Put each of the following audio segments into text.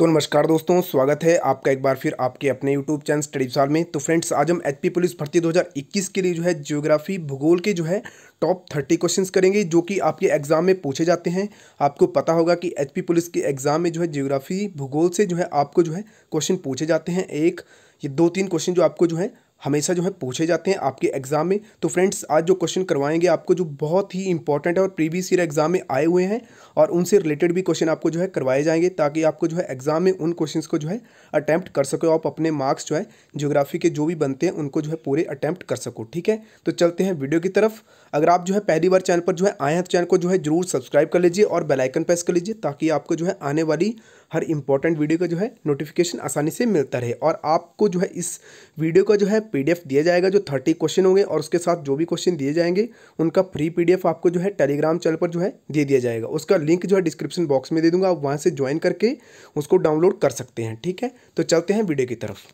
तो नमस्कार दोस्तों स्वागत है आपका एक बार फिर आपके अपने यूट्यूब चैनल स्टडी साल में तो फ्रेंड्स आज हम एचपी पुलिस भर्ती 2021 के लिए जो है ज्योग्राफी भूगोल के जो है टॉप थर्टी क्वेश्चंस करेंगे जो कि आपके एग्ज़ाम में पूछे जाते हैं आपको पता होगा कि एचपी पुलिस के एग्ज़ाम में जो है ज्योग्राफी भूगोल से जो है आपको जो है क्वेश्चन पूछे जाते हैं एक ये दो तीन क्वेश्चन जो आपको जो है हमेशा जो है पूछे जाते हैं आपके एग्ज़ाम में तो फ्रेंड्स आज जो क्वेश्चन करवाएंगे आपको जो बहुत ही इंपॉर्टेंट है और प्रीवियस ईयर एग्ज़ाम में आए हुए हैं और उनसे रिलेटेड भी क्वेश्चन आपको जो है करवाए जाएंगे ताकि आपको जो है एग्ज़ाम में उन क्वेश्चन को जो है अटैम्प्ट कर सको आप अपने मार्क्स जो है जियोग्राफी के जो भी बनते हैं उनको जो है पूरे अटैम्प्ट कर सको ठीक है तो चलते हैं वीडियो की तरफ अगर आप जो है पहली बार चैनल पर जो है आए हैं तो चैनल को जो है जरूर सब्सक्राइब कर लीजिए और बेलाइकन प्रेस कर लीजिए ताकि आपको जो है आने वाली हर इंपॉर्टेंट वीडियो का जो है नोटिफिकेशन आसानी से मिलता रहे और आपको जो है इस वीडियो का जो है पीडीएफ दिया जाएगा जो थर्टी क्वेश्चन होंगे और उसके साथ जो भी क्वेश्चन दिए जाएंगे उनका फ्री पीडीएफ आपको जो है टेलीग्राम चैनल पर जो है दे दिया जाएगा उसका लिंक जो है डिस्क्रिप्शन बॉक्स में दे दूंगा आप वहाँ से ज्वाइन करके उसको डाउनलोड कर सकते हैं ठीक है तो चलते हैं वीडियो की तरफ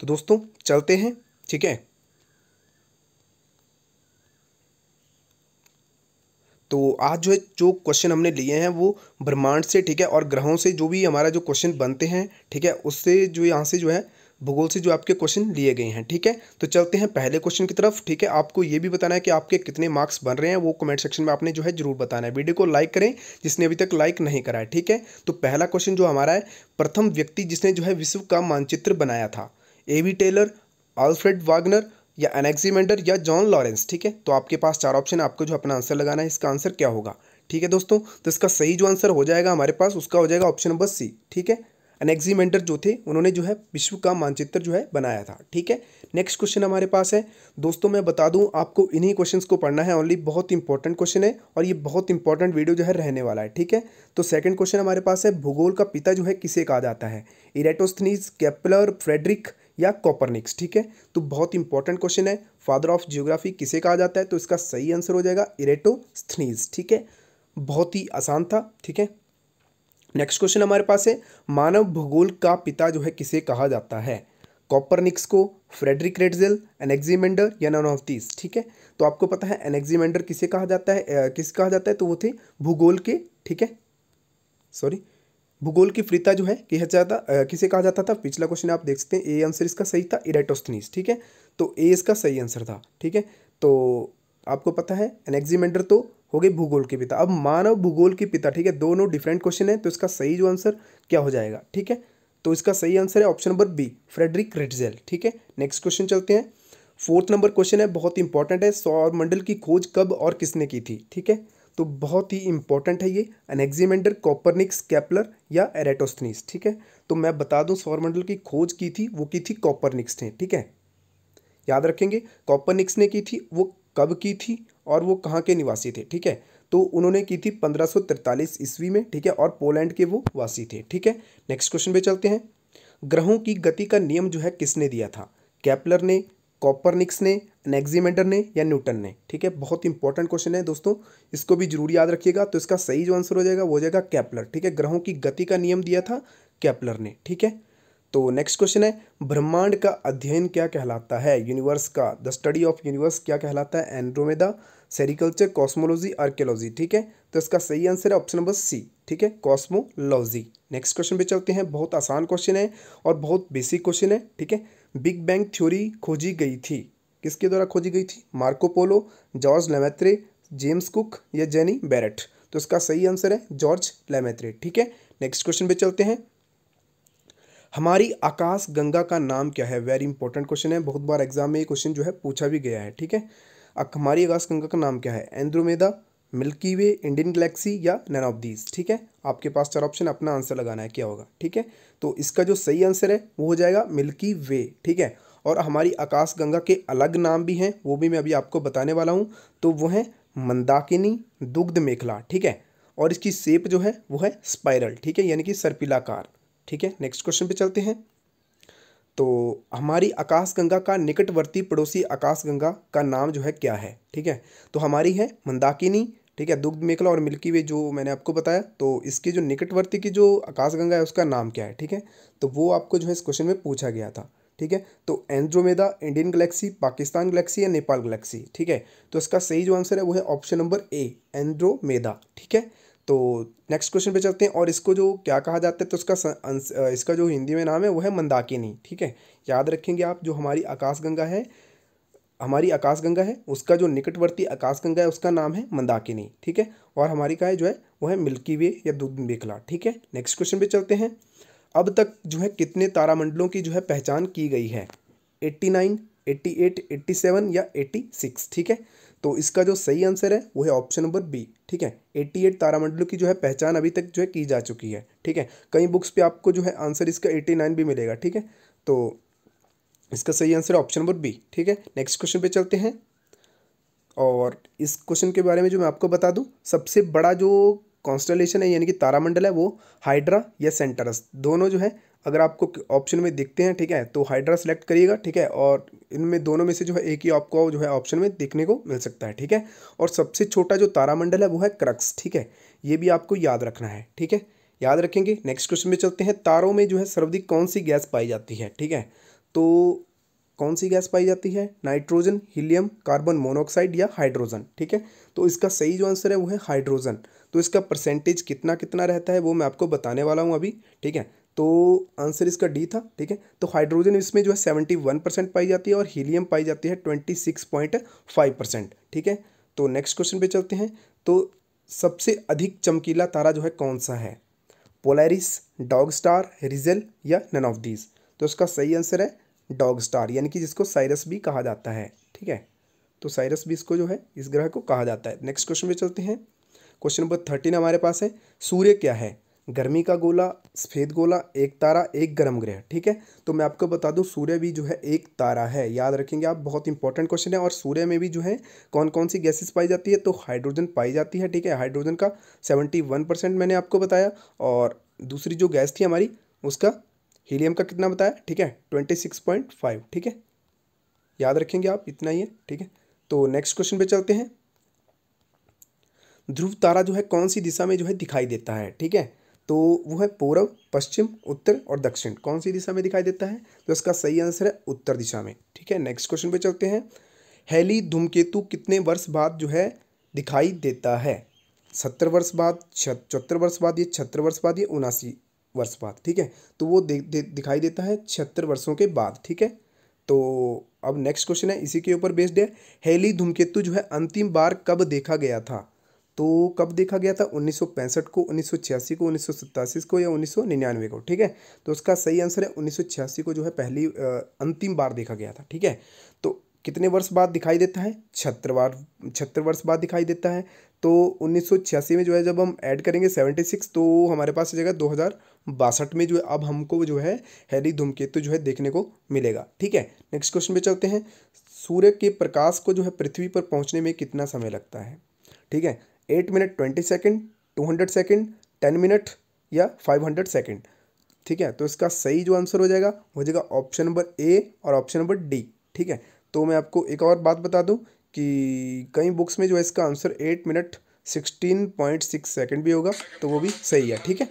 तो दोस्तों चलते हैं ठीक है तो आज जो है जो क्वेश्चन हमने लिए हैं वो ब्रह्मांड से ठीक है और ग्रहों से जो भी हमारा जो क्वेश्चन बनते हैं ठीक है उससे जो यहाँ से जो है भूगोल से जो आपके क्वेश्चन लिए गए हैं ठीक है तो चलते हैं पहले क्वेश्चन की तरफ ठीक है आपको ये भी बताना है कि आपके कितने मार्क्स बन रहे हैं वो कमेंट सेक्शन में आपने जो है जरूर बताना है वीडियो को लाइक करें जिसने अभी तक लाइक नहीं करा है ठीक है तो पहला क्वेश्चन जो हमारा है प्रथम व्यक्ति जिसने जो है विश्व का मानचित्र बनाया था A V Taylor Alfred Wegener या एनेक्सीमेंडर या जॉन लॉरेंस ठीक है तो आपके पास चार ऑप्शन है आपको जो अपना आंसर लगाना है इसका आंसर क्या होगा ठीक है दोस्तों तो इसका सही जो आंसर हो जाएगा हमारे पास उसका हो जाएगा ऑप्शन नंबर सी ठीक है एनेक्सीमेंडर जो थे उन्होंने जो है विश्व का मानचित्र जो है बनाया था ठीक है नेक्स्ट क्वेश्चन हमारे पास है दोस्तों मैं बता दूं आपको इन्हीं क्वेश्चंस को पढ़ना है ओनली बहुत इंपॉर्टेंट क्वेश्चन है और ये बहुत इंपॉर्टेंट वीडियो जो है रहने वाला है ठीक है तो सेकंड क्वेश्चन हमारे पास है भूगोल का पिता जो है किसे कहा जाता है इरेटोस्थनीज कैप्लर फ्रेडरिक या कॉपरनिक्स ठीक है तो बहुत इंपॉर्टेंट क्वेश्चन है फादर ऑफ जियोग्राफी किसे कहा जाता है तो इसका सही आंसर हो जाएगा इरेटोस्थनीज ठीक है बहुत ही आसान था ठीक है नेक्स्ट क्वेश्चन हमारे पास है मानव भूगोल का पिता जो है किसे कहा जाता है कॉपरनिक्स को फ्रेडरिक रेडजेल एनेक्जीमेंडर या नन ऑफ दीज ठीक है तो आपको पता है एनेक्जीमेंडर किसे कहा जाता है किस कहा जाता है तो वो थे भूगोल के ठीक है सॉरी भूगोल की फ्रीता जो है कहा जाता किसे कहा जाता था पिछला क्वेश्चन आप देख सकते हैं ए आंसर इसका सही था इराटोस्थनीस ठीक है तो ए इसका सही आंसर था ठीक है तो आपको पता है एग्जीमेंडर तो हो गए भूगोल के पिता अब मानव भूगोल के पिता ठीक है दोनों डिफरेंट क्वेश्चन है तो इसका सही जो आंसर क्या हो जाएगा ठीक है तो इसका सही आंसर है option number B Friedrich Ratzel ठीक है नेक्स्ट क्वेश्चन चलते हैं फोर्थ नंबर क्वेश्चन है बहुत इंपॉर्टेंट है सौर मंडल की खोज कब और किसने की थी ठीक है तो बहुत ही इंपॉर्टेंट है ये एनेक्जीमेंडर कॉपरनिक्स कैपलर या एरेटोस्थनीस ठीक है तो मैं बता दूं सौरमंडल की खोज की थी वो की थी कॉपरनिक्स ने ठीक है याद रखेंगे कॉपरनिक्स ने की थी वो कब की थी और वो कहाँ के निवासी थे ठीक है तो उन्होंने की थी पंद्रह ईस्वी में ठीक है और पोलैंड के वो वासी थे ठीक है नेक्स्ट क्वेश्चन पे चलते हैं ग्रहों की गति का नियम जो है किसने दिया था कैप्लर ने कॉपरनिक्स ने नेक्जीमेंटर ने या न्यूटन ने ठीक है बहुत इंपॉर्टेंट क्वेश्चन है दोस्तों इसको भी जरूर याद रखिएगा तो इसका सही जो आंसर हो जाएगा वो हो जाएगा कैपलर ठीक है ग्रहों की गति का नियम दिया था कैपलर ने ठीक है तो नेक्स्ट क्वेश्चन है ब्रह्मांड का अध्ययन क्या कहलाता है यूनिवर्स का द स्टडी ऑफ यूनिवर्स क्या कहलाता है एंड्रोमेदा सेरिकल्चर कॉस्मोलॉजी आर्कियोलॉजी ठीक है तो इसका सही आंसर है ऑप्शन नंबर सी ठीक है कॉस्मोलॉजी नेक्स्ट क्वेश्चन पे चलते हैं बहुत आसान क्वेश्चन है और बहुत बेसिक क्वेश्चन है ठीक है बिग बैंग थ्योरी खोजी गई थी किसके द्वारा खोजी गई थी Marco Polo George Lemaitre James Cook या जेनी बैरट तो इसका सही आंसर है जॉर्ज लेमेत्रे ठीक है नेक्स्ट क्वेश्चन पे चलते हैं हमारी आकाश गंगा का नाम क्या है वेरी इंपॉर्टेंट क्वेश्चन है बहुत बार एग्जाम में ये क्वेश्चन जो है पूछा भी गया है ठीक है हमारी आकाश गंगा का नाम क्या है Andromeda Milky Way Indian galaxy या नैन ऑफ दीज ठीक है आपके पास चार ऑप्शन अपना आंसर लगाना है क्या होगा ठीक है तो इसका जो सही आंसर है वो हो जाएगा मिल्की वे ठीक है और हमारी आकाश गंगा के अलग नाम भी हैं वो भी मैं अभी आपको बताने वाला हूँ तो वो है मंदाकिनी दुग्ध मेखला ठीक है और इसकी सेप जो है वो है स्पाइरल ठीक है यानी कि सर्पिलाकार ठीक है नेक्स्ट क्वेश्चन पे चलते हैं तो हमारी आकाश गंगा का निकटवर्ती पड़ोसी आकाश गंगा का नाम जो है क्या है ठीक है तो हमारी है मंदाकिनी ठीक है दुग्ध मेखला और मिल्की वे जो मैंने आपको बताया तो इसके जो निकटवर्ती की जो आकाशगंगा है उसका नाम क्या है ठीक है तो वो आपको जो है इस क्वेश्चन में पूछा गया था ठीक है तो Andromeda Indian galaxy Pakistan galaxy या नेपाल गलेक्सी ठीक है तो इसका सही जो आंसर है वो है ऑप्शन नंबर ए एंड्रोमेदा ठीक है तो नेक्स्ट क्वेश्चन पे चलते हैं और इसको जो क्या कहा जाता है तो इसका इसका जो हिंदी में नाम है वो है मंदाकिनी ठीक है याद रखेंगे आप जो हमारी आकाशगंगा है हमारी आकाशगंगा है उसका जो निकटवर्ती आकाशगंगा है उसका नाम है मंदाकिनी ठीक है और हमारी का है जो है वो है मिल्की वे या दूध बेखला ठीक है नेक्स्ट क्वेश्चन पे चलते हैं अब तक जो है कितने तारामंडलों की जो है पहचान की गई है eighty nine eighty eight eighty seven या एट्टी सिक्स ठीक है तो इसका जो सही आंसर है वो है ऑप्शन नंबर बी ठीक है एट्टी एट तारामंडलों की जो है पहचान अभी तक जो है की जा चुकी है ठीक है कई बुक्स पर आपको जो है आंसर इसका एट्टी नाइन भी मिलेगा ठीक है तो इसका सही आंसर ऑप्शन नंबर बी ठीक है नेक्स्ट क्वेश्चन पे चलते हैं और इस क्वेश्चन के बारे में जो मैं आपको बता दूं सबसे बड़ा जो कॉन्स्टलेशन है यानी कि तारामंडल है वो हाइड्रा या सेंटरस दोनों जो है अगर आपको ऑप्शन में दिखते हैं ठीक है तो हाइड्रा सेलेक्ट करिएगा ठीक है और इनमें दोनों में से जो है एक ही आपको जो है ऑप्शन में देखने को मिल सकता है ठीक है और सबसे छोटा जो तारामंडल है वो है क्रक्स ठीक है ये भी आपको याद रखना है ठीक है याद रखेंगे नेक्स्ट क्वेश्चन में चलते हैं तारों में जो है सर्वाधिक कौन सी गैस पाई जाती है ठीक है तो कौन सी गैस पाई जाती है नाइट्रोजन हीलियम कार्बन मोनोऑक्साइड या हाइड्रोजन ठीक है तो इसका सही जो आंसर है वो है हाइड्रोजन तो इसका परसेंटेज कितना कितना रहता है वो मैं आपको बताने वाला हूँ अभी ठीक है तो आंसर इसका डी था ठीक है तो हाइड्रोजन इसमें जो है सेवेंटी वन परसेंट पाई जाती है और हीलियम पाई जाती है twenty six point five percent ठीक है तो नेक्स्ट क्वेश्चन पे चलते हैं तो सबसे अधिक चमकीला तारा जो है कौन सा है पोलैरिस डॉग स्टार रिजल या नन ऑफ दीज तो इसका सही आंसर है डॉग स्टार यानी कि जिसको साइरस भी कहा जाता है ठीक है तो साइरस भी इसको जो है इस ग्रह को कहा जाता है नेक्स्ट क्वेश्चन पे चलते हैं क्वेश्चन नंबर थर्टीन हमारे पास है सूर्य क्या है गर्मी का गोला सफ़ेद गोला एक तारा एक गर्म ग्रह ठीक है तो मैं आपको बता दूं सूर्य भी जो है एक तारा है याद रखेंगे आप बहुत इंपॉर्टेंट क्वेश्चन है और सूर्य में भी जो है कौन कौन सी गैसेस पाई जाती है तो हाइड्रोजन पाई जाती है ठीक है हाइड्रोजन का सेवेंटी वन परसेंट मैंने आपको बताया और दूसरी जो गैस थी हमारी उसका हीलियम का कितना बताया ठीक है ट्वेंटी सिक्स पॉइंट फाइव ठीक है याद रखेंगे आप इतना ही है ठीक है तो नेक्स्ट क्वेश्चन पे चलते हैं ध्रुव तारा जो है कौन सी दिशा में जो है दिखाई देता है ठीक है तो वो है पूर्व पश्चिम उत्तर और दक्षिण कौन सी दिशा में दिखाई देता है तो इसका सही आंसर है उत्तर दिशा में ठीक है नेक्स्ट क्वेश्चन पे चलते हैं हेली धूमकेतु कितने वर्ष बाद जो है दिखाई देता है सत्तर वर्ष बाद चौहत्तर वर्ष बाद ये छहत्तर वर्ष बाद ये उनासी वर्ष बाद ठीक है तो वो दे, दे, दिखाई देता है छिहत्तर वर्षों के बाद ठीक है तो अब नेक्स्ट क्वेश्चन है इसी के ऊपर बेस्ड है हेली धूमकेतु जो है अंतिम बार कब देखा गया था तो कब देखा गया था 1965 को 1986 को उन्नीस को या 1999 को ठीक है तो उसका सही आंसर है 1986 को जो है पहली अंतिम बार देखा गया था ठीक है तो कितने वर्ष बाद दिखाई देता है छत्तर बार छहत्तर वर्ष बाद दिखाई देता है तो उन्नीस में जो है जब हम ऐड करेंगे 76 तो हमारे पास आ जाएगा दो बासठ में जो है अब हमको जो है हैरी धूमकेतु जो है देखने को मिलेगा ठीक है नेक्स्ट क्वेश्चन पे चलते हैं सूर्य के प्रकाश को जो है पृथ्वी पर पहुंचने में कितना समय लगता है ठीक है eight minute twenty second two hundred second ten minute या फाइव हंड्रेड सेकेंड ठीक है तो इसका सही जो आंसर हो जाएगा हो जाएगा ऑप्शन नंबर ए और ऑप्शन नंबर डी ठीक है तो मैं आपको एक और बात बता दूं कि कई बुक्स में जो है इसका answer eight minute sixteen point six second भी होगा तो वो भी सही है ठीक है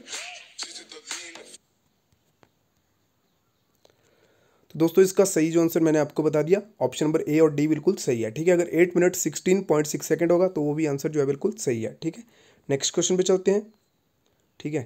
तो दोस्तों इसका सही जो आंसर मैंने आपको बता दिया ऑप्शन नंबर ए और डी बिल्कुल सही है ठीक है अगर eight minute sixteen point six second होगा तो वो भी आंसर जो है बिल्कुल सही है ठीक है नेक्स्ट क्वेश्चन पे चलते हैं ठीक है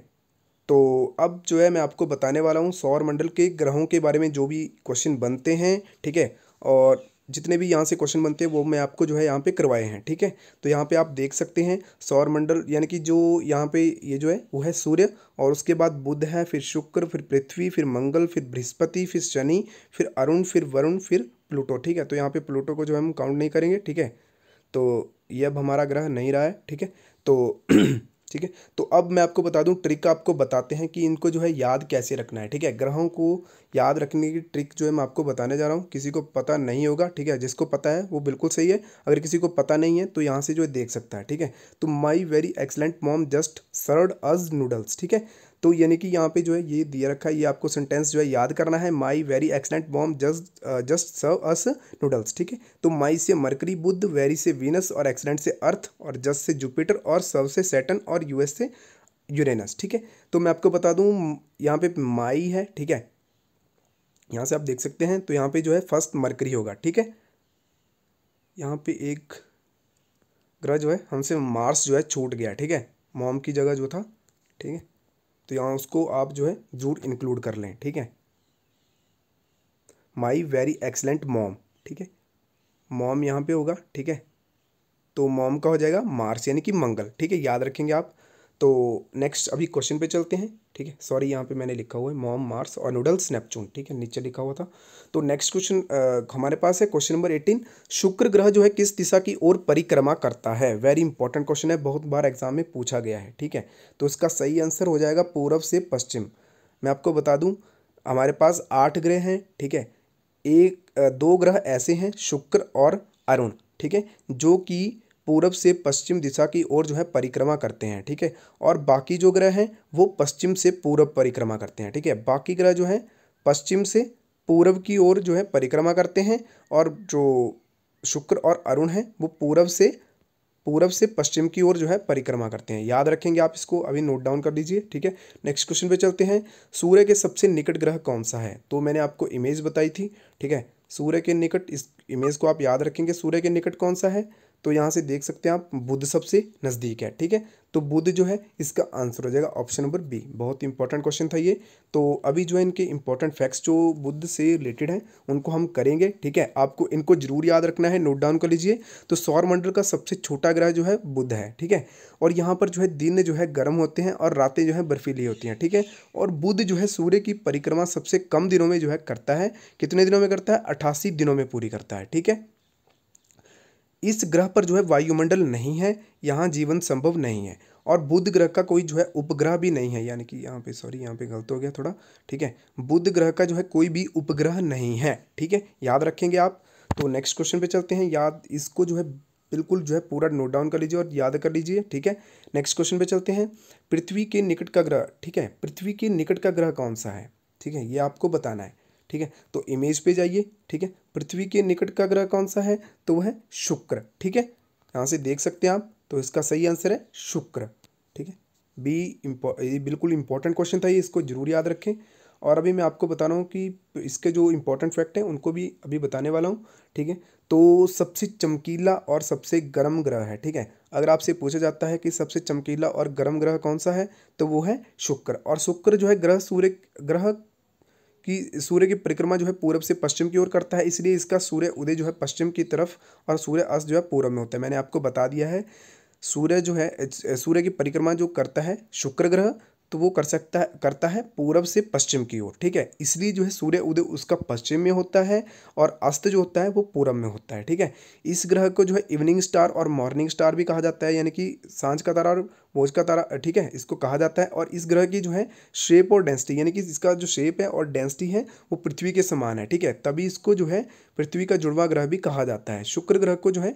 तो अब जो है मैं आपको बताने वाला हूँ सौर मंडल के ग्रहों के बारे में जो भी क्वेश्चन बनते हैं ठीक है और जितने भी यहाँ से क्वेश्चन बनते हैं वो मैं आपको जो है यहाँ पे करवाए हैं ठीक है तो यहाँ पे आप देख सकते हैं सौर मंडल यानी कि जो यहाँ पे ये जो है वो है सूर्य और उसके बाद बुध है फिर शुक्र फिर पृथ्वी फिर मंगल फिर बृहस्पति फिर शनि फिर अरुण फिर वरुण फिर प्लूटो ठीक है तो यहाँ पर प्लूटो को जो है हम काउंट नहीं करेंगे ठीक है तो ये अब हमारा ग्रह नहीं रहा है ठीक है तो ठीक है तो अब मैं आपको बता दूं ट्रिक आपको बताते हैं कि इनको जो है याद कैसे रखना है ठीक है ग्रहों को याद रखने की ट्रिक जो है मैं आपको बताने जा रहा हूँ किसी को पता नहीं होगा ठीक है जिसको पता है वो बिल्कुल सही है अगर किसी को पता नहीं है तो यहाँ से जो है देख सकता है ठीक है तो my very excellent mom just served us noodles ठीक है तो यानी कि यहाँ पे जो है ये दिया रखा है ये आपको सेंटेंस जो है याद करना है my very excellent mom just just serve us noodles ठीक है तो माई से मरकरी बुद्ध वेरी से वीनस और एक्सलेंट से अर्थ और जस्ट से जुपिटर और सर्व से सेटन और यूएस से यूरेनस ठीक है तो मैं आपको बता दूँ यहाँ पे माई है ठीक है यहाँ से आप देख सकते हैं तो यहाँ पे जो है फर्स्ट मरकरी होगा ठीक है यहाँ पे एक ग्रह जो है हमसे मार्स जो है छूट गया ठीक है मॉम की जगह जो था ठीक है तो यहाँ उसको आप जो है ज़रूर इंक्लूड कर लें ठीक है माई वेरी एक्सलेंट मॉम ठीक है मॉम यहाँ पे होगा ठीक है तो मॉम का हो जाएगा मार्स यानी कि मंगल ठीक है याद रखेंगे आप तो नेक्स्ट अभी क्वेश्चन पे चलते हैं ठीक है सॉरी यहाँ पे मैंने लिखा हुआ है मॉम मार्स और नूडल्स स्नैपचून ठीक है नीचे लिखा हुआ था तो नेक्स्ट क्वेश्चन हमारे पास है क्वेश्चन नंबर एटीन शुक्र ग्रह जो है किस दिशा की ओर परिक्रमा करता है वेरी इंपॉर्टेंट क्वेश्चन है बहुत बार एग्जाम में पूछा गया है ठीक है तो इसका सही आंसर हो जाएगा पूर्व से पश्चिम मैं आपको बता दूँ हमारे पास आठ ग्रह हैं ठीक है एक दो ग्रह ऐसे हैं शुक्र और अरुण ठीक है जो कि पूर्व से पश्चिम दिशा की ओर जो है परिक्रमा करते हैं ठीक है और बाकी जो ग्रह हैं वो पश्चिम से पूर्व परिक्रमा करते हैं ठीक है बाकी ग्रह जो हैं पश्चिम से पूर्व की ओर जो है परिक्रमा करते हैं और जो शुक्र और अरुण हैं वो पूर्व से पूर्व से पश्चिम की ओर जो है परिक्रमा करते हैं याद रखेंगे आप इसको अभी नोट डाउन कर लीजिए ठीक है नेक्स्ट क्वेश्चन पे चलते हैं सूर्य के सबसे निकट ग्रह कौन सा है तो मैंने आपको इमेज बताई थी ठीक है सूर्य के निकट इस इमेज को आप याद रखेंगे सूर्य के निकट कौन सा है तो यहाँ से देख सकते हैं आप बुद्ध सबसे नज़दीक है ठीक है तो बुद्ध जो है इसका आंसर हो जाएगा ऑप्शन नंबर बी बहुत इंपॉर्टेंट क्वेश्चन था ये तो अभी जो है इनके इंपॉर्टेंट फैक्ट्स जो बुद्ध से रिलेटेड हैं उनको हम करेंगे ठीक है आपको इनको जरूर याद रखना है नोट डाउन कर लीजिए तो सौर मंडल का सबसे छोटा ग्रह जो है बुद्ध है ठीक है और यहाँ पर जो है दिन जो है गर्म होते हैं और रातें जो है बर्फीली होती हैं ठीक है थीके? और बुद्ध जो है सूर्य की परिक्रमा सबसे कम दिनों में जो है करता है कितने दिनों में करता है अट्ठासी दिनों में पूरी करता है ठीक है इस ग्रह पर जो है वायुमंडल नहीं है यहाँ जीवन संभव नहीं है और बुध ग्रह का कोई जो है उपग्रह भी नहीं है यानी कि यहाँ पे सॉरी यहाँ पे गलत हो गया थोड़ा ठीक है बुध ग्रह का जो है कोई भी उपग्रह नहीं है ठीक है याद रखेंगे आप तो नेक्स्ट क्वेश्चन पे चलते हैं याद इसको जो है बिल्कुल जो है पूरा नोट डाउन कर लीजिए और याद कर लीजिए ठीक है नेक्स्ट क्वेश्चन पे चलते हैं पृथ्वी के निकट का ग्रह ठीक है पृथ्वी के निकट का ग्रह कौन सा है ठीक है ये आपको बताना है ठीक है तो इमेज पे जाइए ठीक है पृथ्वी के निकट का ग्रह कौन सा है तो वह है शुक्र ठीक है यहाँ से देख सकते हैं आप तो इसका सही आंसर है शुक्र ठीक है बी ये बिल्कुल इंपॉर्टेंट क्वेश्चन था ये इसको जरूर याद रखें और अभी मैं आपको बता रहा हूँ कि इसके जो इम्पोर्टेंट फैक्ट हैं उनको भी अभी बताने वाला हूँ ठीक है तो सबसे चमकीला और सबसे गर्म ग्रह है ठीक है अगर आपसे पूछा जाता है कि सबसे चमकीला और गर्म ग्रह कौन सा है तो वो है शुक्र और शुक्र जो है ग्रह सूर्य ग्रह कि सूर्य की परिक्रमा जो है पूर्व से पश्चिम की ओर करता है इसलिए इसका सूर्य उदय जो है पश्चिम की तरफ और सूर्य अस्त जो है पूर्व में होता है मैंने आपको बता दिया है सूर्य जो है सूर्य की परिक्रमा जो करता है शुक्र ग्रह तो वो कर सकता है करता है पूरब से पश्चिम की ओर ठीक है इसलिए जो है सूर्य उदय उसका पश्चिम में होता है और अस्त जो होता है वो पूरब में होता है ठीक है इस ग्रह को जो है इवनिंग स्टार और मॉर्निंग स्टार भी कहा जाता है यानी कि सांझ का तारा और बोझ का तारा ठीक है इसको कहा जाता है और इस ग्रह की जो है शेप और डेंसिटी यानी कि इसका जो शेप है और डेंसिटी है वो पृथ्वी के समान है ठीक है तभी इसको जो है पृथ्वी का जुड़वा ग्रह भी कहा जाता है शुक्र ग्रह को जो है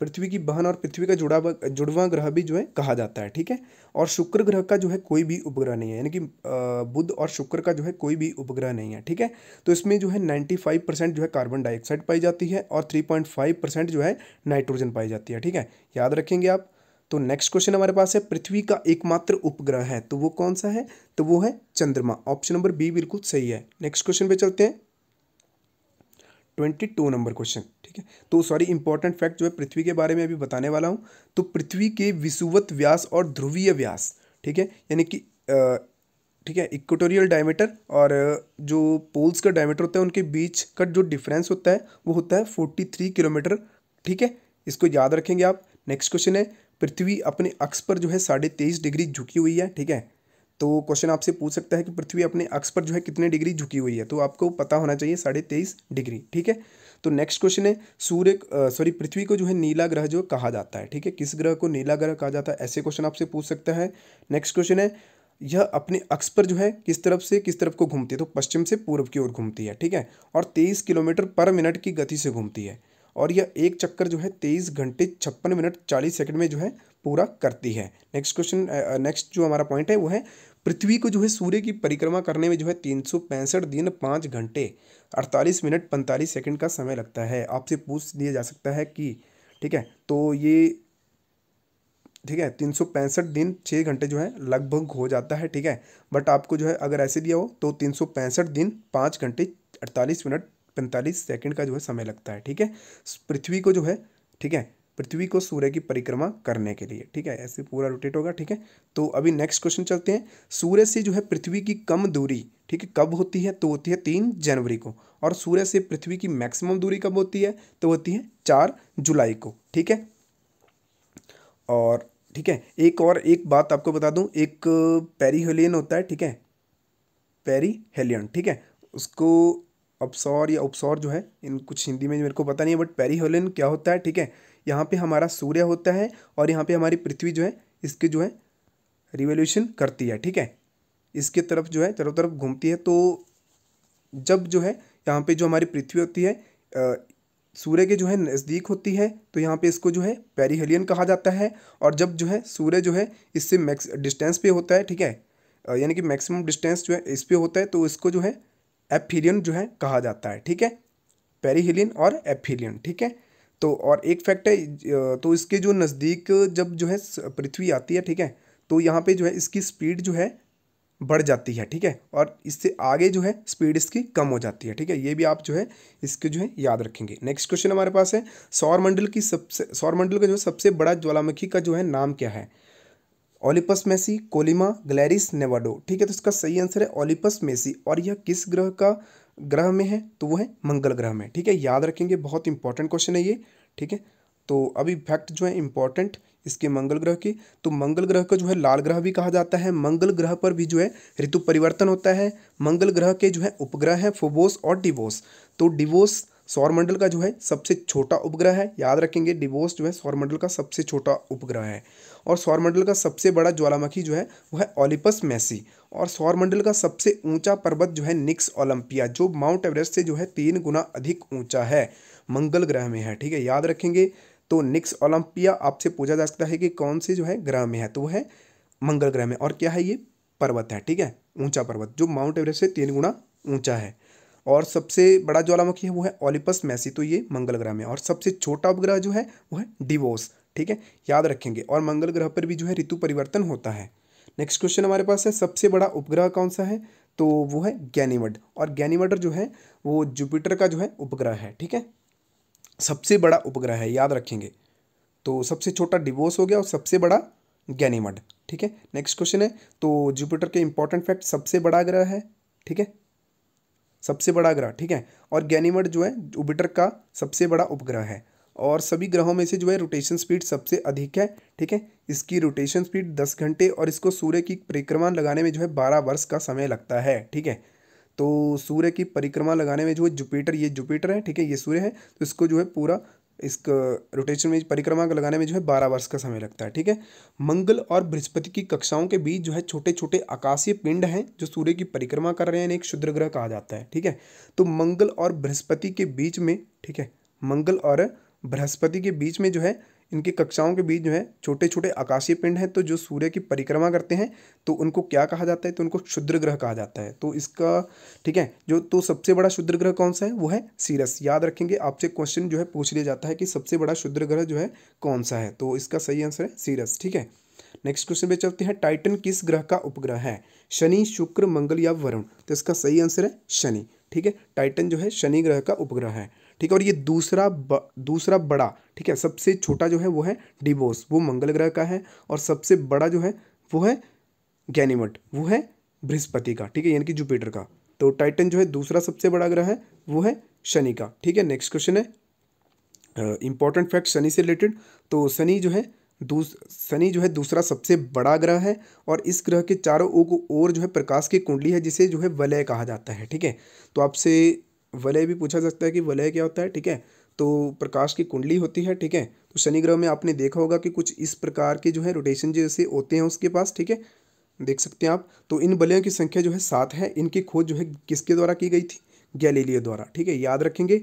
पृथ्वी की बहन और पृथ्वी का जुड़ा जुड़वा ग्रह भी जो है कहा जाता है ठीक है और शुक्र ग्रह का जो है कोई भी उपग्रह नहीं है यानी कि बुध और शुक्र का जो है कोई भी उपग्रह नहीं है ठीक है तो इसमें जो है नाइन्टी फाइव परसेंट जो है कार्बन डाइऑक्साइड पाई जाती है और थ्री पॉइंट फाइव परसेंट जो है नाइट्रोजन पाई जाती है ठीक है याद रखेंगे आप तो नेक्स्ट क्वेश्चन हमारे पास है पृथ्वी का एकमात्र उपग्रह है तो वो कौन सा है तो वो है चंद्रमा ऑप्शन नंबर बी बिल्कुल सही है नेक्स्ट क्वेश्चन पे चलते हैं ट्वेंटी टू नंबर क्वेश्चन ठीक है तो सॉरी इंपॉर्टेंट फैक्ट जो है पृथ्वी के बारे में अभी बताने वाला हूँ तो पृथ्वी के विशुवत व्यास और ध्रुवीय व्यास ठीक है यानी कि ठीक है इक्वेटोरियल डायमीटर और जो पोल्स का डायमीटर होता है उनके बीच का जो डिफरेंस होता है वो होता है फोर्टी थ्री किलोमीटर ठीक है इसको याद रखेंगे आप नेक्स्ट क्वेश्चन है पृथ्वी अपने अक्स पर जो है साढ़े तेईस डिग्री झुकी हुई है ठीक है तो क्वेश्चन आपसे पूछ सकता है कि पृथ्वी अपने अक्ष पर जो है कितने डिग्री झुकी हुई है तो आपको पता होना चाहिए साढ़े तेईस डिग्री ठीक है तो नेक्स्ट क्वेश्चन है सूर्य सॉरी पृथ्वी को जो है नीला ग्रह जो कहा जाता है ठीक है किस ग्रह को नीला ग्रह कहा जाता है ऐसे क्वेश्चन आपसे पूछ सकता है नेक्स्ट क्वेश्चन है यह अपने अक्ष पर जो है किस तरफ से किस तरफ को घूमती है तो पश्चिम से पूर्व की ओर घूमती है ठीक है और तेईस किलोमीटर पर मिनट की गति से घूमती है और यह एक चक्कर जो है तेईस घंटे छप्पन मिनट चालीस सेकंड में जो है पूरा करती है नेक्स्ट क्वेश्चन नेक्स्ट जो हमारा पॉइंट है वो है पृथ्वी को जो है सूर्य की परिक्रमा करने में जो है तीन सौ पैंसठ दिन पाँच घंटे अड़तालीस मिनट पैंतालीस सेकंड का समय लगता है आपसे पूछ दिया जा सकता है कि ठीक है तो ये ठीक है तीन सौ पैंसठ दिन छः घंटे जो है लगभग हो जाता है ठीक है बट आपको जो है अगर ऐसे दिया हो तो तीन सौ पैंसठ दिन पाँच घंटे अड़तालीस मिनट पैंतालीस सेकंड का जो है समय लगता है ठीक है पृथ्वी को जो है ठीक है पृथ्वी को सूर्य की परिक्रमा करने के लिए ठीक है ऐसे पूरा रोटेट होगा ठीक है तो अभी नेक्स्ट क्वेश्चन चलते हैं सूर्य से जो है पृथ्वी की कम दूरी ठीक है कब होती है तो होती है तीन जनवरी को और सूर्य से पृथ्वी की मैक्सिमम दूरी कब होती है तो होती है चार जुलाई को ठीक है और ठीक है एक और एक बात आपको बता दूं एक पेरीहेलियन होता है ठीक है पेरी ठीक है उसको अपसौर या उपसौर जो है इन कुछ हिंदी में मेरे को पता नहीं है बट पेरीहोलन क्या होता है ठीक है यहाँ पे हमारा सूर्य होता है और यहाँ पे हमारी पृथ्वी जो है इसके जो है रिवोल्यूशन करती है ठीक है इसके तरफ जो है चारों तरफ घूमती है तो जब जो है यहाँ पे जो हमारी पृथ्वी होती है सूर्य के जो है नज़दीक होती है तो यहाँ पे इसको जो है पेरीहेलियन कहा जाता है और जब जो है सूर्य जो है इससे मैक्स डिस्टेंस पे होता है ठीक है यानी कि मैक्सिमम डिस्टेंस जो है इस पर होता है तो इसको जो है एपफिलियन जो है कहा जाता है ठीक है पेरीहिलियन और एपफिलियन ठीक है तो और एक फैक्ट है तो इसके जो नज़दीक जब जो है पृथ्वी आती है ठीक है तो यहाँ पे जो है इसकी स्पीड जो है बढ़ जाती है ठीक है और इससे आगे जो है स्पीड इसकी कम हो जाती है ठीक है ये भी आप जो है इसके जो है याद रखेंगे नेक्स्ट क्वेश्चन हमारे पास है सौरमंडल की सबसे सौरमंडल का जो सबसे बड़ा ज्वालामुखी का जो है नाम क्या है ओलिपस मेसी कोलिमा ग्लैरिस नेवाडो ठीक है तो इसका सही आंसर है ओलिपस मेसी और यह किस ग्रह का ग्रह में है तो वो है मंगल ग्रह में ठीक है याद रखेंगे बहुत इंपॉर्टेंट क्वेश्चन है ये ठीक है तो अभी फैक्ट जो है इंपॉर्टेंट इसके मंगल ग्रह की तो मंगल ग्रह को जो है लाल ग्रह भी कहा जाता है मंगल ग्रह पर भी जो है ऋतु परिवर्तन होता है मंगल ग्रह के जो है उपग्रह हैं फोबोस और डिवोस तो डिवोस सौरमंडल का जो है सबसे छोटा उपग्रह है याद रखेंगे डिबोस जो है सौरमंडल का सबसे छोटा उपग्रह है और सौरमंडल का सबसे बड़ा ज्वालामुखी जो है वह है ओलिपस मैसी और सौरमंडल का सबसे ऊंचा पर्वत जो है निक्स ओलंपिया जो माउंट एवरेस्ट से जो है तीन गुना अधिक ऊंचा है मंगल ग्रह में है ठीक है याद रखेंगे तो निक्स ओलंपिया आपसे पूछा जा सकता है कि कौन से जो है ग्रह में है तो वह है मंगल ग्रह में और क्या है ये पर्वत है ठीक है ऊंचा पर्वत जो माउंट एवरेस्ट से तीन गुना ऊंचा है और सबसे बड़ा ज्वालामुखी है वो है ओलिपस मैसी तो ये मंगल ग्रह में और सबसे छोटा उपग्रह जो है वो है डिवोस ठीक है याद रखेंगे और मंगल ग्रह पर भी जो है ऋतु परिवर्तन होता है नेक्स्ट क्वेश्चन हमारे पास है सबसे बड़ा उपग्रह कौन सा है तो वो है गैनीवड और गैनीवडर जो है वो जुपिटर का जो है उपग्रह है ठीक है सबसे बड़ा उपग्रह है याद रखेंगे तो सबसे छोटा डिवोस हो गया और सबसे बड़ा गैनीमड ठीक है नेक्स्ट क्वेश्चन है तो जुपिटर के इंपॉर्टेंट फैक्ट सबसे बड़ा ग्रह है ठीक है सबसे बड़ा ग्रह ठीक है और गैनीमड जो है जुपिटर का सबसे बड़ा उपग्रह है और सभी ग्रहों में से जो है रोटेशन स्पीड सबसे अधिक है ठीक है इसकी रोटेशन स्पीड दस घंटे और इसको सूर्य की परिक्रमा लगाने में जो है बारह वर्ष का समय लगता है ठीक है तो सूर्य की परिक्रमा लगाने में जो है जुपिटर ये जुपिटर है ठीक है ये सूर्य है तो इसको जो है पूरा इस रोटेशन में परिक्रमा को लगाने में जो है बारह वर्ष का समय लगता है ठीक है मंगल और बृहस्पति की कक्षाओं के बीच जो है छोटे छोटे आकाशीय पिंड हैं जो सूर्य की परिक्रमा कर रहे हैं एक क्षुद्र ग्रह कहा जाता है ठीक है तो मंगल और बृहस्पति के बीच में ठीक है मंगल और बृहस्पति के बीच में जो है इनकी कक्षाओं के बीच जो है छोटे छोटे आकाशीय पिंड हैं तो जो सूर्य की परिक्रमा करते हैं तो उनको क्या कहा जाता है तो उनको क्षुद्र ग्रह कहा जाता है तो इसका ठीक है जो तो सबसे बड़ा क्षुद्र ग्रह कौन सा है वो है सीरस याद रखेंगे आपसे क्वेश्चन जो है पूछ लिया जाता है कि सबसे बड़ा क्षुद्र ग्रह जो है कौन सा है तो इसका सही आंसर है सीरस ठीक है नेक्स्ट क्वेश्चन पे चलते हैं टाइटन किस ग्रह का उपग्रह है शनि शुक्र मंगल या वरुण तो इसका सही आंसर है शनि ठीक है टाइटन जो है शनि ग्रह का उपग्रह है ठीक है और ये दूसरा ब, दूसरा बड़ा ठीक है सबसे छोटा जो है वो है डिबोस वो मंगल ग्रह का है और सबसे बड़ा जो है वो है गैनीमट वो है बृहस्पति का ठीक है यानी कि जुपिटर का तो टाइटन जो है दूसरा सबसे बड़ा ग्रह है वो है शनि का ठीक है नेक्स्ट क्वेश्चन है इंपॉर्टेंट फैक्ट शनि से रिलेटेड तो शनि जो है दूस शनि जो है दूसरा सबसे बड़ा ग्रह है और इस ग्रह के चारों ओर जो है प्रकाश की कुंडली है जिसे जो है वलय कहा जाता है ठीक है तो आपसे वलय भी पूछा जाता सकता है कि वलय क्या होता है ठीक है तो प्रकाश की कुंडली होती है ठीक है तो शनि ग्रह में आपने देखा होगा कि कुछ इस प्रकार के जो है रोटेशन जैसे होते हैं उसके पास ठीक है देख सकते हैं आप तो इन वलयों की संख्या जो है सात है इनकी खोज जो है किसके द्वारा की गई थी गैलीलियो द्वारा ठीक है याद रखेंगे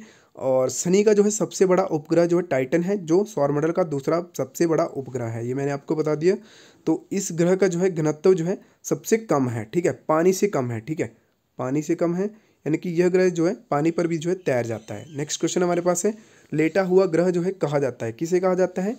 और शनि का जो है सबसे बड़ा उपग्रह जो है टाइटन है जो सौरमंडल का दूसरा सबसे बड़ा उपग्रह है ये मैंने आपको बता दिया तो इस ग्रह का जो है घनत्व जो है सबसे कम है ठीक है पानी से कम है ठीक है पानी से कम है यानी कि यह ग्रह जो है पानी पर भी जो है तैर जाता है नेक्स्ट क्वेश्चन हमारे पास है लेटा हुआ ग्रह जो है कहा जाता है किसे कहा जाता है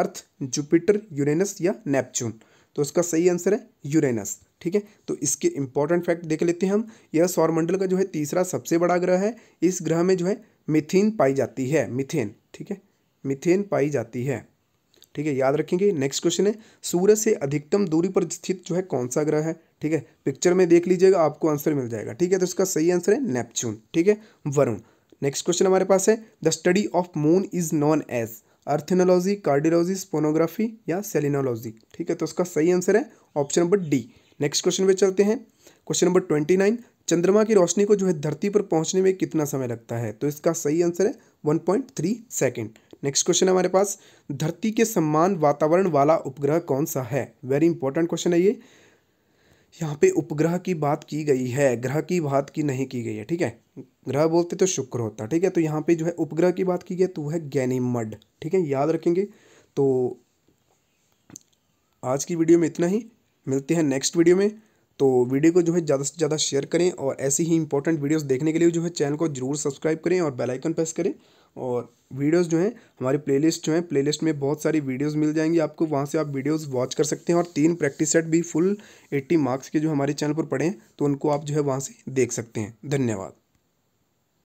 अर्थ जुपिटर यूरेनस या नेपच्यून तो उसका सही आंसर है यूरेनस ठीक है तो इसके इंपॉर्टेंट फैक्ट देख लेते हैं हम यह सौरमंडल का जो है तीसरा सबसे बड़ा ग्रह है इस ग्रह में जो है मिथेन पाई जाती है मिथेन ठीक है मिथेन पाई जाती है ठीक है याद रखेंगे नेक्स्ट क्वेश्चन है सूरज से अधिकतम दूरी पर स्थित जो है कौन सा ग्रह है ठीक है पिक्चर में देख लीजिएगा आपको आंसर मिल जाएगा ठीक है तो इसका सही आंसर है नेपच्यून ठीक है वरुण नेक्स्ट क्वेश्चन हमारे पास है the study of moon is known as arthenology cardiology sponography या सेलिनोलॉजी ठीक है तो उसका सही आंसर है option number D next question पे चलते हैं क्वेश्चन नंबर ट्वेंटी नाइन चंद्रमा की रोशनी को जो है धरती पर पहुंचने में कितना समय लगता है तो इसका सही आंसर है one point three second next question है हमारे पास धरती के सम्मान वातावरण वाला उपग्रह कौन सा है वेरी इंपॉर्टेंट क्वेश्चन है ये यहाँ पे उपग्रह की बात की गई है ग्रह की बात की नहीं की गई है ठीक है ग्रह बोलते तो शुक्र होता ठीक है तो यहाँ पे जो है उपग्रह की बात की गई तो वह है गैनीमड ठीक है याद रखेंगे तो आज की वीडियो में इतना ही मिलते हैं नेक्स्ट वीडियो में तो वीडियो को जो है ज़्यादा से ज़्यादा शेयर करें और ऐसी ही इंपॉर्टेंट वीडियोस देखने के लिए जो है चैनल को जरूर सब्सक्राइब करें और बेल आइकन प्रेस करें और वीडियोस जो हैं हमारी प्लेलिस्ट जो है प्लेलिस्ट में बहुत सारी वीडियोस मिल जाएंगी आपको वहाँ से आप वीडियोस वॉच कर सकते हैं और तीन प्रैक्टिस सेट भी फुल एट्टी मार्क्स के जो हमारे चैनल पर पड़े हैं तो उनको आप जो है वहाँ से देख सकते हैं धन्यवाद